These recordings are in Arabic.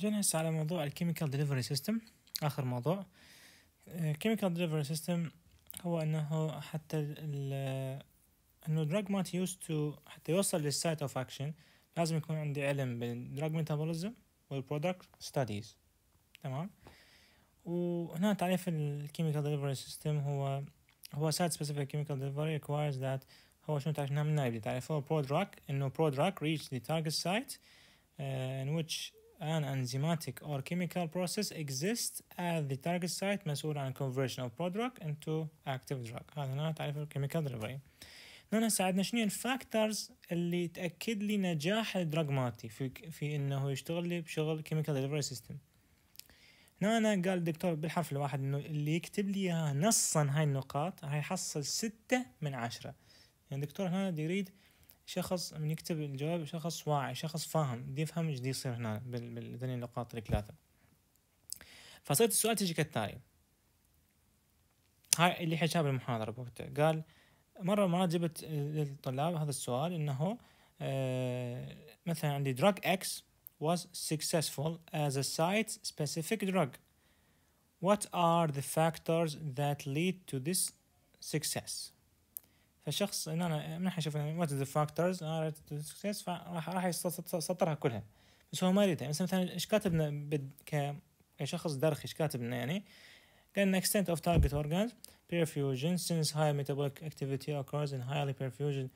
جينا هسه على موضوع الكيميكال ديليفري سيستم آخر موضوع الكيميكال ديليفري سيستم هو أنه حتى ال أنه الدراج مات يوز تو حتى يوصل للسايت أوف أكشن لازم يكون عندي علم بالدراج ميتابوليزم والبرودكت ستاديز تمام وهنا تعريف الكيميكال ديليفري سيستم هو هو سايت سبيسيفيك كيميكال ديليفري ريكوايرز ذات هو شنو تعرفنا من نايب تعرف نعم، نعم، هو برودراك انه برودراك ريتش ذا تارجت سايت ان ويتش an enzymatic or chemical process exists at the target site مسؤول عن conversion of prodrug into active drug هذا هنا تعريف الكيميكال دليفري هنا ساعدنا شنو الفاكتورز اللي تاكد لي نجاح الدراج مالتي في في انه يشتغل لي بشغل كيميكال دليفري سيستم هنا أنا قال الدكتور بالحرف الواحد انه اللي يكتب لي اياها نصا هاي النقاط هيحصل ستة من عشرة يعني الدكتور هنا يريد شخص من يكتب الجواب شخص واعي شخص فاهم دي يفهم ايش دي يصير هنا بهذين النقاط الثلاثه فصيغه السؤال تجي كالتالي هاي اللي حكاه بالمحاضره بوقتها قال مره ما جبت للطلاب هذا السؤال انه آه، مثلا عندي drug X was successful as a site specific drug what are the factors that lead to this success فالشخص ان انا من حيشوف وات ذا فاكتورز سكسس فراح راح يسطرها كلها بس هو ما يريدها يعني مثلا مثلا ايش كاتبنا كشخص درخي ايش كاتبنا يعني قال ان extent of target organs perfusion since high metabolic activity occurs in highly perfusion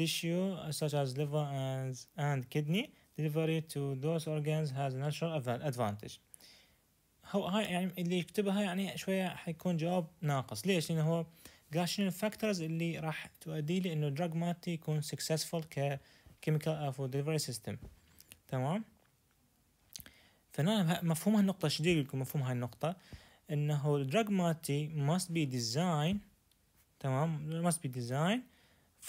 tissue such as liver and, and kidney delivery to those organs has a natural advantage هو هاي يعني اللي يكتبها يعني شوية حيكون جواب ناقص ليش؟ لأنه هو جاشنين فاكتورز اللي راح تؤدي لي انه الدراج مالتي يكون سكسسفول كيميكال فور ديليفري سيستم تمام فانا مفهوم هالنقطة شديد لكم مفهوم هالنقطة انه الدراج مالتي must be designed تمام must be designed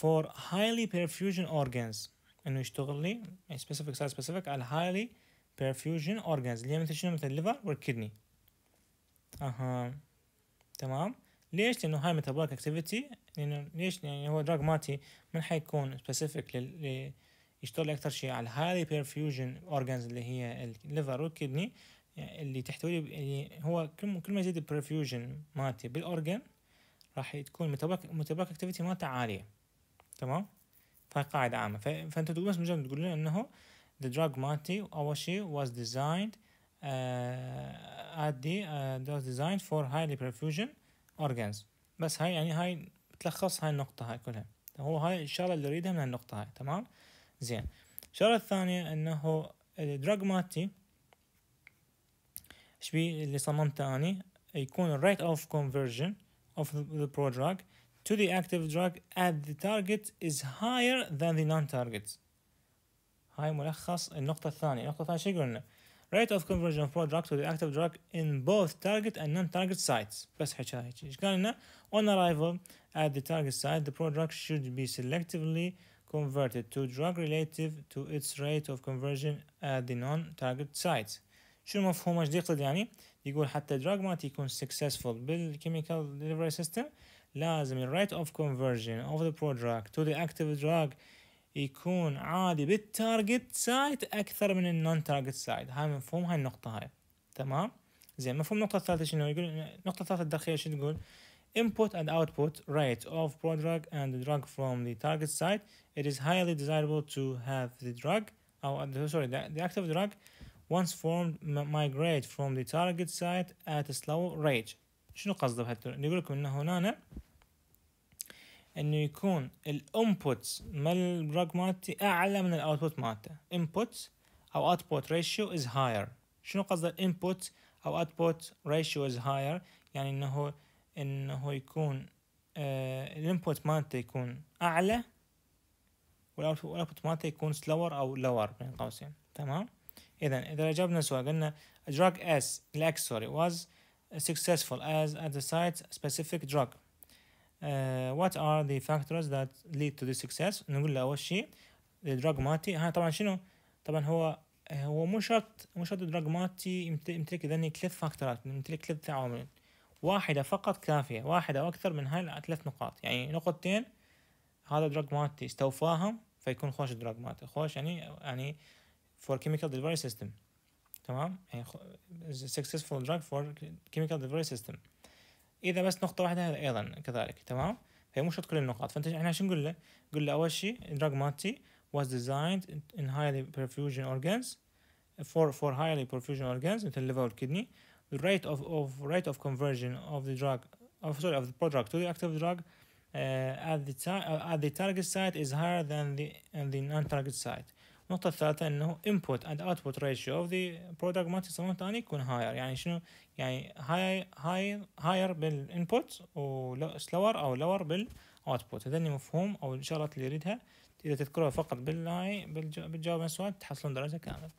for highly perfusion organs انه يشتغل لي specific size specific على highly perfusion organs اللي هي مثل شنو مثل liver والكدني اها تمام ليش؟ لأنه هاي ميتابوليك اكتيفيتي لأنه ليش؟ يعني هو دراج مالتي من حيكون سبيسيفيك يشتغل أكثر شيء على هاي بيرفيوجن أورجانز اللي هي الليفر والكدني اللي تحتوي اللي هو كل ما يزيد البيرفيوجن مالتي بالأورجن راح تكون ميتابوليك اكتيفيتي مالته عالية تمام؟ فهي قاعدة عامة فأنت تقول بس مجرد تقول لنا إنه the drug مالتي أول شيء was designed uh, at the uh, was designed for highly perfusion اورجانز بس هاي يعني هاي بتلخص هاي النقطه هاي كلها هو هاي الشغله اللي اريدها من النقطه هاي تمام زين الشغله الثانيه انه الدراج مالتي ايش اللي صممته اني يكون الريت اوف كونفرجن اوف ذا برو دراج to the active drug at the target is higher than the non-target هاي ملخص النقطة الثانية النقطة الثانية شو قلنا rate of conversion of prodrug to the active drug in both target and non-target sites بس on arrival at the target site the prodrug should be selectively converted to drug relative to its rate of conversion at the non-target sites شنو مفهومه ايش يقصد يعني يقول حتى drug مالتي يكون successful بالchemical delivery system لازم the rate of conversion of the prodrug to the active drug يكون عالي بالتارجت سايت اكثر من النون تارجت سايت هاي مفهوم هاي النقطه هاي تمام زين مفهوم النقطه الثالثه شنو يقول النقطه الثالثه الداخليه شو تقول input and output rate of prodrug and the drug from the target site it is highly desirable to have the drug or oh, sorry the, the active drug once formed migrate from the target site at a slow rate شنو قصده بهالتر يقول لكم انه هنا انه يكون الانبوت مال الدراج مالتي اعلى من الاوتبوت مالته انبوت او output ratio is higher شنو قصد input او output ratio is higher يعني انه انه يكون آه الانبوت مالته يكون اعلى والاوتبوت مالته يكون slower او lower بين قوسين تمام اذا اذا جبنا سؤال قلنا drug S الاكسوري was successful as at the site specific drug وات ار ذا فاكتورز ذات ليد تو ذا سكسس نقول له اول شيء الدراج مالتي ها طبعا شنو طبعا هو هو مو شرط مو شرط الدراج مالتي يمتلك اذا ثلاث فاكتورات يمتلك ثلاث عوامل واحدة فقط كافية واحدة أو أكثر من هاي الثلاث نقاط يعني نقطتين هذا دراج مالتي استوفاهم فيكون خوش دراج مالتي خوش يعني يعني for chemical ديفري system تمام يعني successful drug for chemical ديفري system اذا بس نقطه واحده هذا ايضا كذلك تمام فهي مو شرط كل النقاط فانت احنا شو نقول له؟ نقول له اول شيء الدراج مالتي was designed in highly perfusion organs for for highly perfusion organs مثل liver والكدني the rate of of rate of conversion of the drug of sorry of the product to the active drug uh, at the uh, at the target site is higher than the and the non-target site النقطة الثالثة انه input and output ratio of the product مالتي يسوون ثاني يكون higher يعني شنو يعني higher high higher input و slower او lower بالاوتبوت هذني مفهوم او الشغلات اللي يريدها اذا تذكروها فقط بالهاي بالجواب السؤال تحصلون درجة كاملة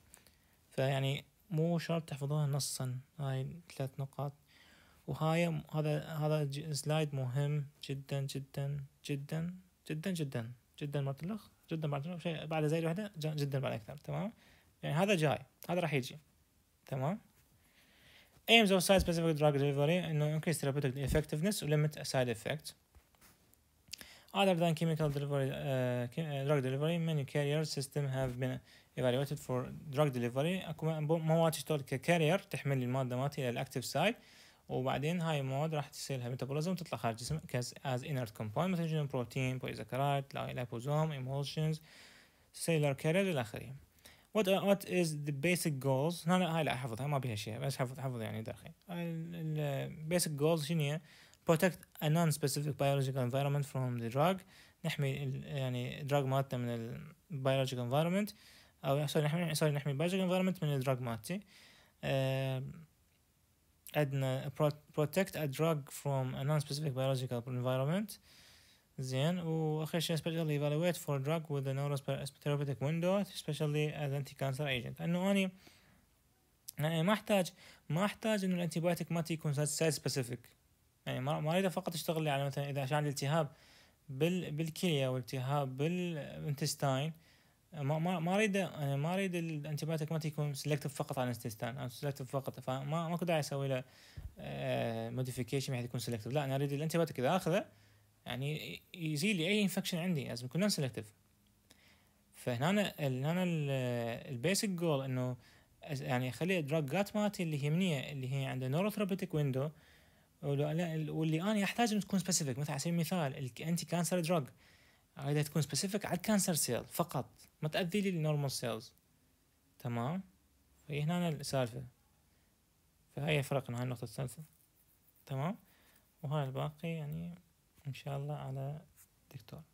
فيعني مو شرط تحفظوها نصا هاي ثلاث نقاط وهاي هذا هذا سلايد مهم جدا جدا جدا جدا جدا جدا جداً, تلخ جدا بعد جنوب شيء بعد زائد وحده جدا بعد اكثر تمام يعني هذا جاي هذا راح يجي تمام aims of site specific drug delivery انه increase therapeutic effectiveness و limit side effects Other than chemical delivery, uh, drug delivery, many carrier system have been evaluated for drug delivery. اكو مواد تشتغل ككارير تحمل المادة مالتي الى الاكتف سايد وبعدين هاي المواد راح تصير لها ميتابوليزم تطلع خارج الجسم كاز از انرت كومباوند مثل شنو بروتين بوليساكرايد لايبوزوم ايموشنز سيلر كارير الى اخره وات وات از ذا بيسك جولز goals هنا هاي لا حفظها ما بيها شيء بس حفظ حفظ يعني داخل البيسك جولز شنو هي بروتكت ا نون سبيسيفيك بايولوجيكال environment فروم ذا دراج نحمي يعني دراج مالتنا من البيولوجيكال انفايرمنت او سوري نحمي سوري نحمي البيولوجيكال انفايرمنت من الدراج مالتي عندنا protect a drug from a non-specific biological environment زين واخر شيء specially evaluate for drug with a neurotherapeutic window especially as anti-cancer agent انه اني يعني ما احتاج ما احتاج انه الانتيبايوتيك مالتي يكون سايد سبيسيفيك يعني ما اريده فقط يشتغل لي على مثلا اذا عشان عندي التهاب بال بالكليه والتهاب بالانتستاين ما ما ما اريد انا يعني ما اريد الانتيبيوتيك مالتي يكون سلكتف فقط على الانستستان او سلكتف فقط فما ماكو داعي اسوي له موديفيكيشن آه، بحيث يكون سلكتف لا انا اريد الانتيبيوتيك اذا اخذه يعني يزيل لي اي انفكشن عندي لازم يكون نون سلكتف فهنا هنا البيسك جول انه يعني اخلي الدراجات مالتي اللي هي منيه اللي هي عندها نوروثرابيتك ويندو واللي انا احتاج تكون سبيسيفيك مثلا على سبيل المثال الانتي كانسر دراج عايزة تكون سبيسيفيك على الكانسر سيل فقط ما تأذي لي النورمال سيلز تمام فهي هنا السالفة فهي فرقنا هاي النقطة الثالثة تمام وهاي الباقي يعني إن شاء الله على دكتور